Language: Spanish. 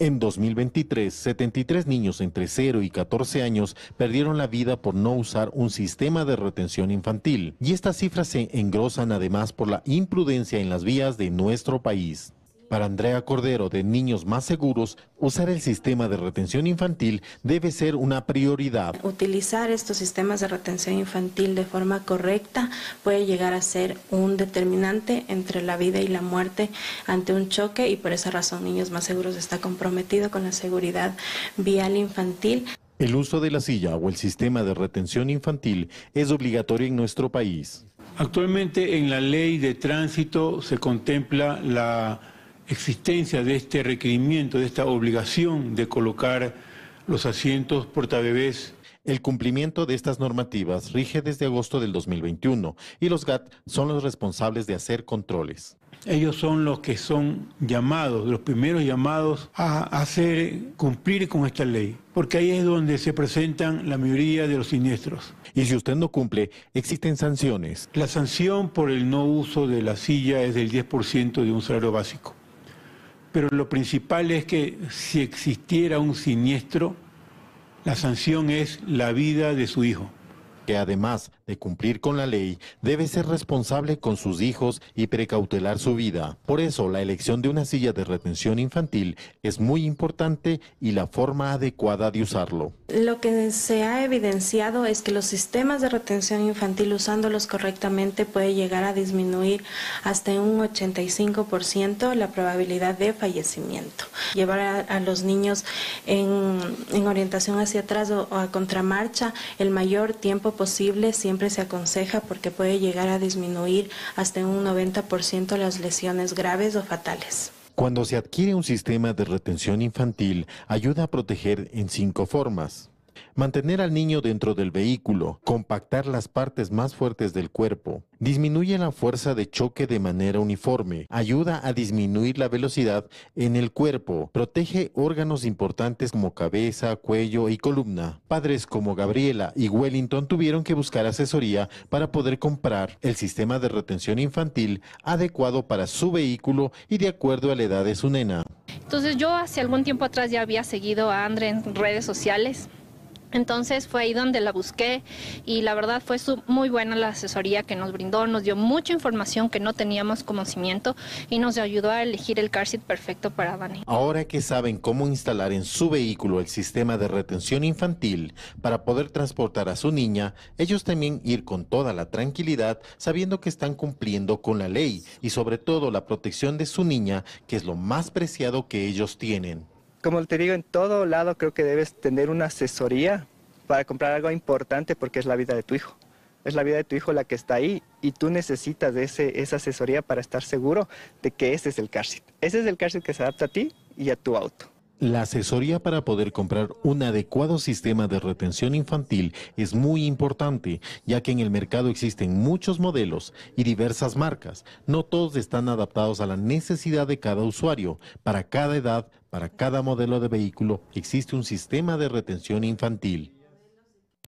En 2023, 73 niños entre 0 y 14 años perdieron la vida por no usar un sistema de retención infantil, y estas cifras se engrosan además por la imprudencia en las vías de nuestro país. Para Andrea Cordero de Niños Más Seguros, usar el sistema de retención infantil debe ser una prioridad. Utilizar estos sistemas de retención infantil de forma correcta puede llegar a ser un determinante entre la vida y la muerte ante un choque y por esa razón Niños Más Seguros está comprometido con la seguridad vial infantil. El uso de la silla o el sistema de retención infantil es obligatorio en nuestro país. Actualmente en la ley de tránsito se contempla la existencia de este requerimiento, de esta obligación de colocar los asientos portabebés el cumplimiento de estas normativas rige desde agosto del 2021 y los GAT son los responsables de hacer controles. Ellos son los que son llamados, los primeros llamados a hacer cumplir con esta ley, porque ahí es donde se presentan la mayoría de los siniestros. Y si usted no cumple, existen sanciones. La sanción por el no uso de la silla es del 10% de un salario básico. Pero lo principal es que si existiera un siniestro, la sanción es la vida de su hijo que además de cumplir con la ley, debe ser responsable con sus hijos y precautelar su vida. Por eso, la elección de una silla de retención infantil es muy importante y la forma adecuada de usarlo. Lo que se ha evidenciado es que los sistemas de retención infantil, usándolos correctamente, puede llegar a disminuir hasta un 85% la probabilidad de fallecimiento. Llevar a, los niños en, orientación hacia atrás o, o a contramarcha el mayor tiempo posible siempre se aconseja porque puede llegar a disminuir hasta un 90% las lesiones graves o fatales. Cuando se adquiere un sistema de retención infantil, ayuda a proteger en cinco formas. Mantener al niño dentro del vehículo, compactar las partes más fuertes del cuerpo, disminuye la fuerza de choque de manera uniforme, ayuda a disminuir la velocidad en el cuerpo, protege órganos importantes como cabeza, cuello y columna. Padres como Gabriela y Wellington tuvieron que buscar asesoría para poder comprar el sistema de retención infantil adecuado para su vehículo y de acuerdo a la edad de su nena. Entonces yo hace algún tiempo atrás ya había seguido a Andre en redes sociales entonces fue ahí donde la busqué y la verdad fue muy buena la asesoría que nos brindó, nos dio mucha información que no teníamos conocimiento y nos ayudó a elegir el car seat perfecto para Dani. Ahora que saben cómo instalar en su vehículo el sistema de retención infantil para poder transportar a su niña, ellos también ir con toda la tranquilidad sabiendo que están cumpliendo con la ley y sobre todo la protección de su niña, que es lo más preciado que ellos tienen como te digo, en todo lado creo que debes tener una asesoría para comprar algo importante porque es la vida de tu hijo. Es la vida de tu hijo la que está ahí y tú necesitas de ese, esa asesoría para estar seguro de que ese es el car Ese es el car que se adapta a ti y a tu auto. La asesoría para poder comprar un adecuado sistema de retención infantil es muy importante, ya que en el mercado existen muchos modelos y diversas marcas. No todos están adaptados a la necesidad de cada usuario. Para cada edad, para cada modelo de vehículo, existe un sistema de retención infantil.